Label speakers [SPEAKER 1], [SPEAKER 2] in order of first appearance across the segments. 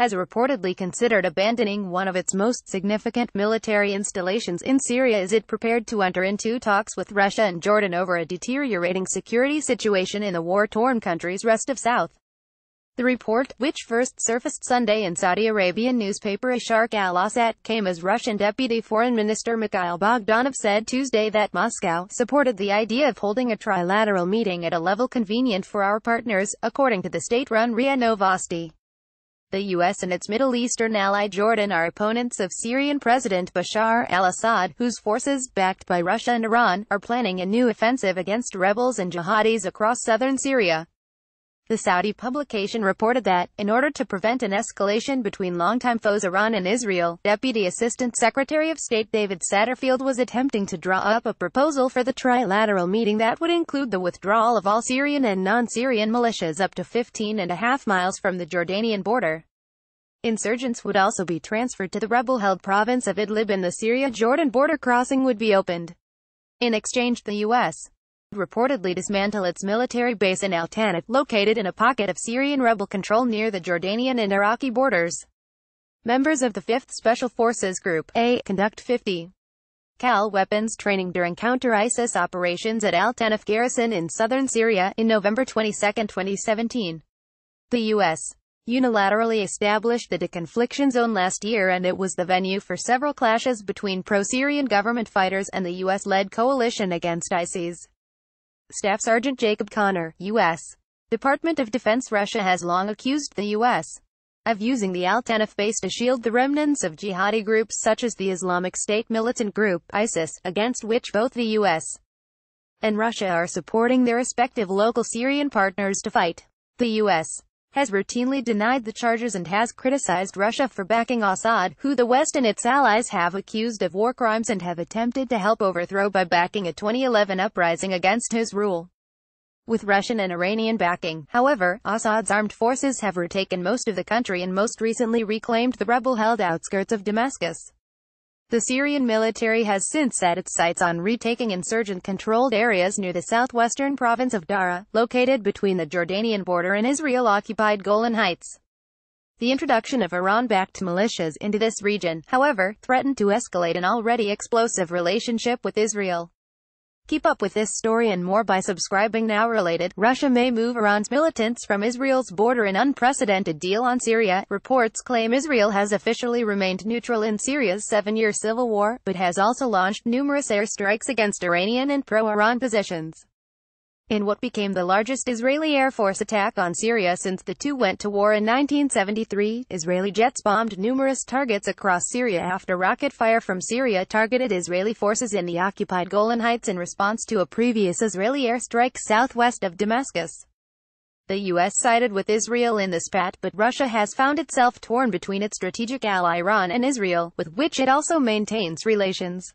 [SPEAKER 1] has reportedly considered abandoning one of its most significant military installations in Syria as it prepared to enter into talks with Russia and Jordan over a deteriorating security situation in the war-torn countries rest of South. The report, which first surfaced Sunday in Saudi Arabian newspaper Isharq al-Assad, came as Russian Deputy Foreign Minister Mikhail Bogdanov said Tuesday that Moscow supported the idea of holding a trilateral meeting at a level convenient for our partners, according to the state-run RIA Novosti. The U.S. and its Middle Eastern ally Jordan are opponents of Syrian President Bashar al-Assad, whose forces, backed by Russia and Iran, are planning a new offensive against rebels and jihadis across southern Syria. The Saudi publication reported that, in order to prevent an escalation between longtime foes Iran and Israel, Deputy Assistant Secretary of State David Satterfield was attempting to draw up a proposal for the trilateral meeting that would include the withdrawal of all Syrian and non-Syrian militias up to 15 and a half miles from the Jordanian border. Insurgents would also be transferred to the rebel-held province of Idlib and the Syria-Jordan border crossing would be opened. In exchange the U.S reportedly dismantle its military base in Al Tanif, located in a pocket of Syrian rebel control near the Jordanian and Iraqi borders. Members of the 5th Special Forces Group A conduct 50 Cal weapons training during counter-ISIS operations at Al Tanif garrison in southern Syria in November 22, 2017. The U.S. unilaterally established the deconfliction zone last year and it was the venue for several clashes between pro-Syrian government fighters and the U.S.-led coalition against ISIS. Staff Sergeant Jacob Connor, U.S. Department of Defense Russia has long accused the U.S. of using the Al-Tanf base to shield the remnants of jihadi groups such as the Islamic State militant group, ISIS, against which both the U.S. and Russia are supporting their respective local Syrian partners to fight. The U.S has routinely denied the charges and has criticized Russia for backing Assad, who the West and its allies have accused of war crimes and have attempted to help overthrow by backing a 2011 uprising against his rule. With Russian and Iranian backing, however, Assad's armed forces have retaken most of the country and most recently reclaimed the rebel-held outskirts of Damascus. The Syrian military has since set its sights on retaking insurgent-controlled areas near the southwestern province of Dara, located between the Jordanian border and Israel-occupied Golan Heights. The introduction of Iran-backed militias into this region, however, threatened to escalate an already explosive relationship with Israel. Keep up with this story and more by subscribing now related, Russia may move Iran's militants from Israel's border in unprecedented deal on Syria. Reports claim Israel has officially remained neutral in Syria's seven-year civil war, but has also launched numerous airstrikes against Iranian and pro-Iran positions in what became the largest Israeli Air Force attack on Syria since the two went to war in 1973. Israeli jets bombed numerous targets across Syria after rocket fire from Syria targeted Israeli forces in the occupied Golan Heights in response to a previous Israeli airstrike southwest of Damascus. The U.S. sided with Israel in this spat, but Russia has found itself torn between its strategic ally Iran and Israel, with which it also maintains relations.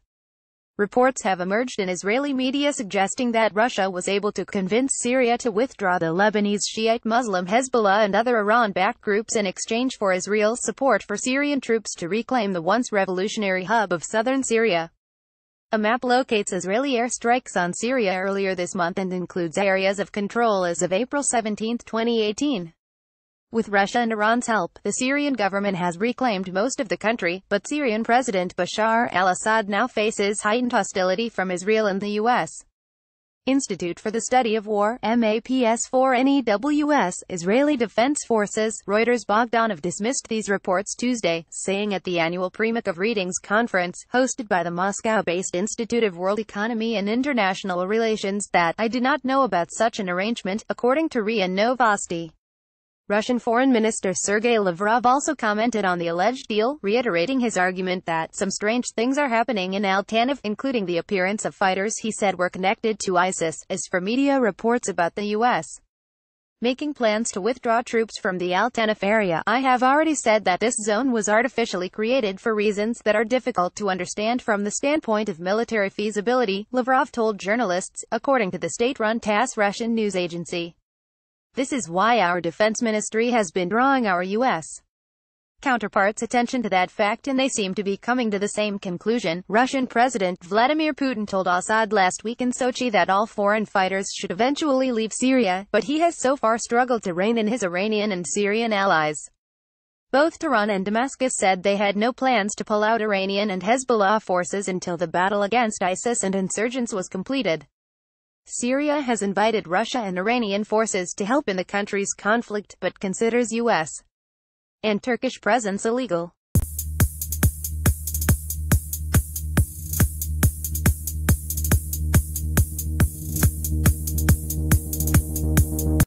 [SPEAKER 1] Reports have emerged in Israeli media suggesting that Russia was able to convince Syria to withdraw the Lebanese Shiite Muslim Hezbollah and other Iran-backed groups in exchange for Israel's support for Syrian troops to reclaim the once revolutionary hub of southern Syria. A map locates Israeli airstrikes on Syria earlier this month and includes areas of control as of April 17, 2018. With Russia and Iran's help, the Syrian government has reclaimed most of the country, but Syrian President Bashar al-Assad now faces heightened hostility from Israel and the U.S. Institute for the Study of War, MAPS4NEWS, Israeli Defense Forces, Reuters Bogdanov dismissed these reports Tuesday, saying at the annual Premikov Readings Conference, hosted by the Moscow-based Institute of World Economy and International Relations, that, I do not know about such an arrangement, according to Ria Novosti. Russian Foreign Minister Sergei Lavrov also commented on the alleged deal, reiterating his argument that some strange things are happening in Al-Tanif, including the appearance of fighters he said were connected to ISIS, as for media reports about the U.S. making plans to withdraw troops from the Al-Tanif area. I have already said that this zone was artificially created for reasons that are difficult to understand from the standpoint of military feasibility, Lavrov told journalists, according to the state-run TASS Russian news agency. This is why our defense ministry has been drawing our U.S. counterparts' attention to that fact and they seem to be coming to the same conclusion. Russian President Vladimir Putin told Assad last week in Sochi that all foreign fighters should eventually leave Syria, but he has so far struggled to rein in his Iranian and Syrian allies. Both Tehran and Damascus said they had no plans to pull out Iranian and Hezbollah forces until the battle against ISIS and insurgents was completed. Syria has invited Russia and Iranian forces to help in the country's conflict, but considers U.S. and Turkish presence illegal.